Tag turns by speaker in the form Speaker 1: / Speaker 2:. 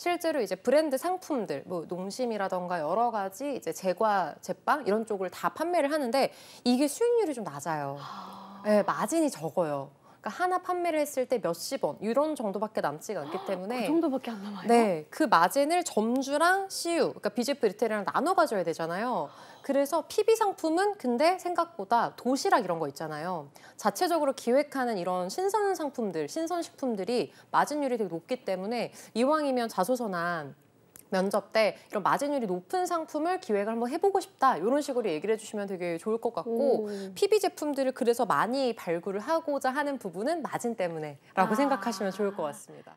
Speaker 1: 실제로 이제 브랜드 상품들, 뭐 농심이라던가 여러 가지 이제 제과, 제빵 이런 쪽을 다 판매를 하는데 이게 수익률이 좀 낮아요. 네, 마진이 적어요. 그러니까 하나 판매를 했을 때 몇십 원 이런 정도밖에 남지가 않기 아, 때문에 그
Speaker 2: 정도밖에 안 남아요? 네,
Speaker 1: 그 마진을 점주랑 CU, 그러니까 BGF 리테일이랑 나눠 가져야 되잖아요. 그래서 PB 상품은 근데 생각보다 도시락 이런 거 있잖아요. 자체적으로 기획하는 이런 신선 상품들, 신선식품들이 마진율이 되게 높기 때문에 이왕이면 자소서나 면접 때 이런 마진율이 높은 상품을 기획을 한번 해보고 싶다 이런 식으로 얘기를 해주시면 되게 좋을 것 같고 오. PB 제품들을 그래서 많이 발굴을 하고자 하는 부분은 마진 때문에라고
Speaker 3: 아. 생각하시면 좋을 것 같습니다.